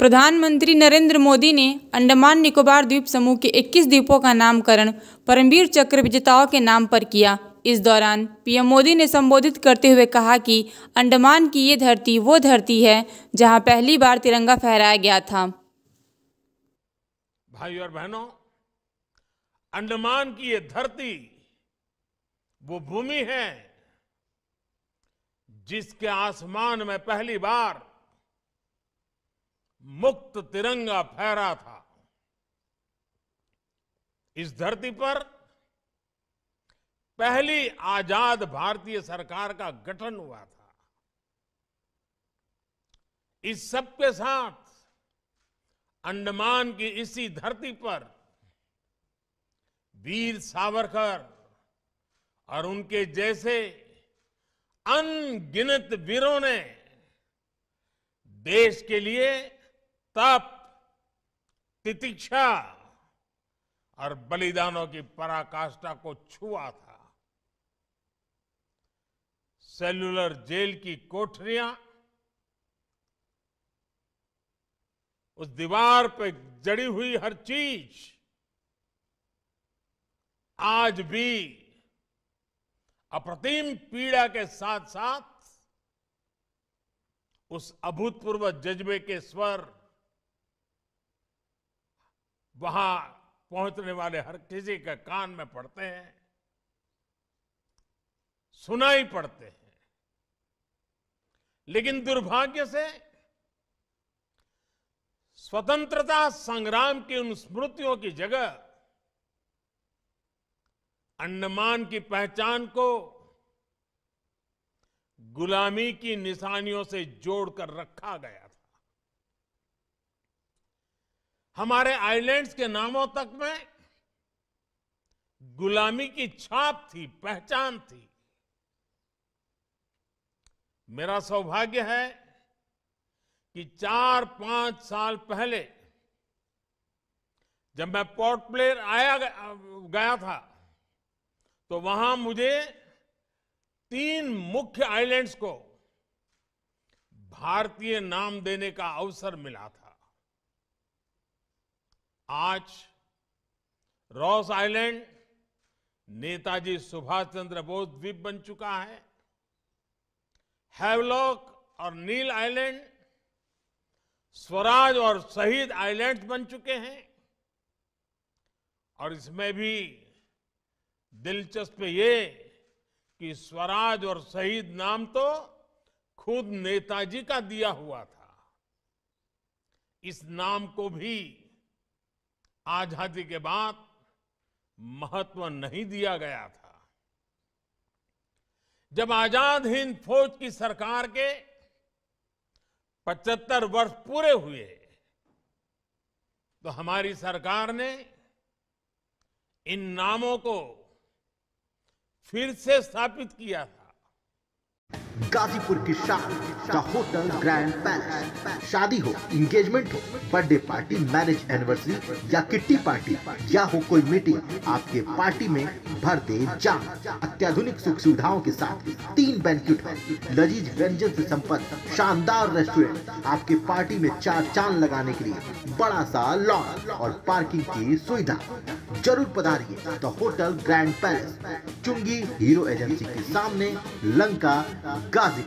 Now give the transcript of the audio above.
प्रधानमंत्री नरेंद्र मोदी ने अंडमान निकोबार द्वीप समूह के 21 द्वीपों का नामकरण परमवीर चक्र विजेताओं के नाम पर किया इस दौरान पीएम मोदी ने संबोधित करते हुए कहा कि अंडमान की ये धरती वो धरती है जहां पहली बार तिरंगा फहराया गया था भाई और बहनों अंडमान की ये धरती वो भूमि है जिसके आसमान में पहली बार मुक्त तिरंगा फहरा था इस धरती पर पहली आजाद भारतीय सरकार का गठन हुआ था इस सब के साथ अंडमान की इसी धरती पर वीर सावरकर और उनके जैसे अनगिनत वीरों ने देश के लिए तप तितिक्षा और बलिदानों की पराकाष्ठा को छुआ था सेलुलर जेल की कोठरियां उस दीवार पे जड़ी हुई हर चीज आज भी अप्रतिम पीड़ा के साथ साथ उस अभूतपूर्व जज्बे के स्वर वहां पहुंचने वाले हर किसी के कान में पड़ते हैं सुनाई पड़ते हैं लेकिन दुर्भाग्य से स्वतंत्रता संग्राम की उन स्मृतियों की जगह अंडमान की पहचान को गुलामी की निशानियों से जोड़कर रखा गया हमारे आइलैंड्स के नामों तक में गुलामी की छाप थी पहचान थी मेरा सौभाग्य है कि चार पांच साल पहले जब मैं पोर्ट प्लेयर आया गया था तो वहां मुझे तीन मुख्य आइलैंड्स को भारतीय नाम देने का अवसर मिला था आज रॉस आइलैंड नेताजी सुभाष चंद्र बोस द्वीप बन चुका है हैवलॉक और नील आइलैंड स्वराज और शहीद आइलैंड्स बन चुके हैं और इसमें भी दिलचस्प ये कि स्वराज और शहीद नाम तो खुद नेताजी का दिया हुआ था इस नाम को भी आजादी के बाद महत्व नहीं दिया गया था जब आजाद हिंद फौज की सरकार के 75 वर्ष पूरे हुए तो हमारी सरकार ने इन नामों को फिर से स्थापित किया था गाजीपुर की शाह का होटल ग्रैंड पैलेस शादी हो इंगेजमेंट हो बर्थडे पार्टी मैरिज एनिवर्सरी या किट्टी पार्टी या हो कोई मीटिंग आपके पार्टी में भर दे जान अत्याधुनिक सुख सुविधाओं के साथ तीन बैंक्यूट हॉल लजीज व्यंजन से संपन्न शानदार रेस्टोरेंट आपके पार्टी में चार चांद लगाने के लिए बड़ा सा लॉन और पार्किंग की सुविधा जरूर पधारिए द होटल ग्रैंड पैलेस चुंगी हीरो एजेंसी के सामने लंका Gazi.